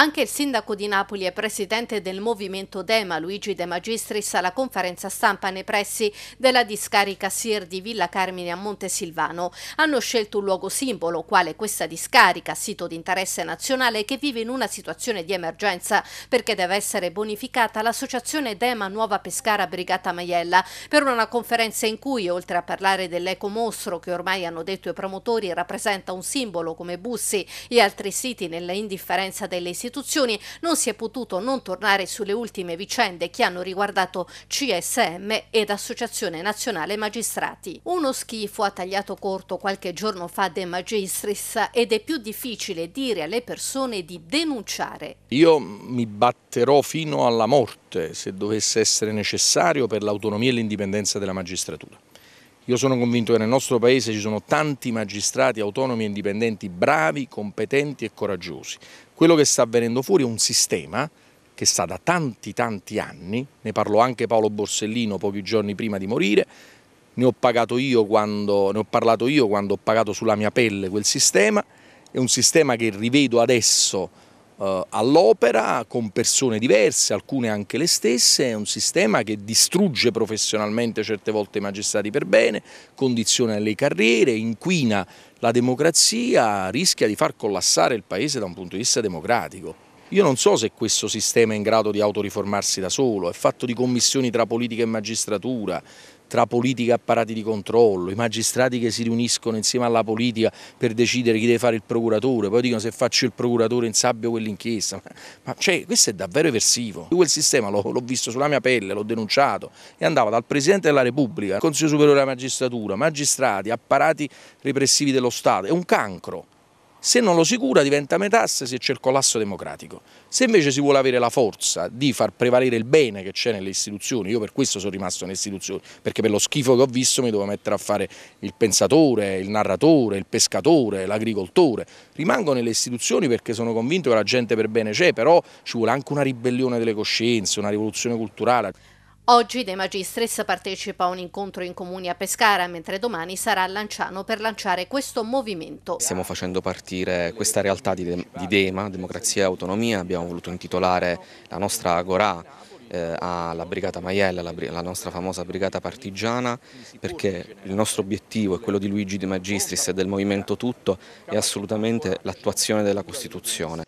Anche il sindaco di Napoli e presidente del movimento Dema, Luigi De Magistris, alla conferenza stampa nei pressi della discarica Sir di Villa Carmine a Montesilvano. Hanno scelto un luogo simbolo, quale questa discarica, sito di interesse nazionale, che vive in una situazione di emergenza perché deve essere bonificata l'associazione Dema Nuova Pescara Brigata Maiella per una conferenza in cui, oltre a parlare dell'eco mostro, che ormai hanno detto i promotori rappresenta un simbolo come Bussi e altri siti nell'indifferenza delle istituzioni, istituzioni non si è potuto non tornare sulle ultime vicende che hanno riguardato CSM ed Associazione Nazionale Magistrati. Uno schifo ha tagliato corto qualche giorno fa De Magistris ed è più difficile dire alle persone di denunciare. Io mi batterò fino alla morte se dovesse essere necessario per l'autonomia e l'indipendenza della magistratura. Io sono convinto che nel nostro Paese ci sono tanti magistrati autonomi e indipendenti bravi, competenti e coraggiosi. Quello che sta avvenendo fuori è un sistema che sta da tanti tanti anni, ne parlò anche Paolo Borsellino pochi giorni prima di morire, ne ho, quando, ne ho parlato io quando ho pagato sulla mia pelle quel sistema, è un sistema che rivedo adesso eh, all'opera con persone diverse, alcune anche le stesse, è un sistema che distrugge professionalmente certe volte i magistrati per bene, condiziona le carriere, inquina la democrazia, rischia di far collassare il Paese da un punto di vista democratico. Io non so se questo sistema è in grado di autoriformarsi da solo, è fatto di commissioni tra politica e magistratura, tra politica e apparati di controllo, i magistrati che si riuniscono insieme alla politica per decidere chi deve fare il procuratore, poi dicono se faccio il procuratore in sabbio quell'inchiesta, ma cioè, questo è davvero eversivo. Io quel sistema l'ho visto sulla mia pelle, l'ho denunciato e andava dal Presidente della Repubblica, Consiglio Superiore della Magistratura, magistrati, apparati repressivi dello Stato, è un cancro se non lo si cura diventa metasse se c'è il collasso democratico. Se invece si vuole avere la forza di far prevalere il bene che c'è nelle istituzioni, io per questo sono rimasto nelle istituzioni, perché per lo schifo che ho visto mi devo mettere a fare il pensatore, il narratore, il pescatore, l'agricoltore, rimango nelle istituzioni perché sono convinto che la gente per bene c'è, però ci vuole anche una ribellione delle coscienze, una rivoluzione culturale. Oggi De Magistris partecipa a un incontro in comune a Pescara, mentre domani sarà a Lanciano per lanciare questo movimento. Stiamo facendo partire questa realtà di, Dema, Democrazia e Autonomia, abbiamo voluto intitolare la nostra Agora eh, alla Brigata Maiella, la, la, nostra famosa Brigata Partigiana, perché il nostro obiettivo e quello di Luigi De Magistris e del Movimento Tutto è assolutamente l'attuazione della Costituzione.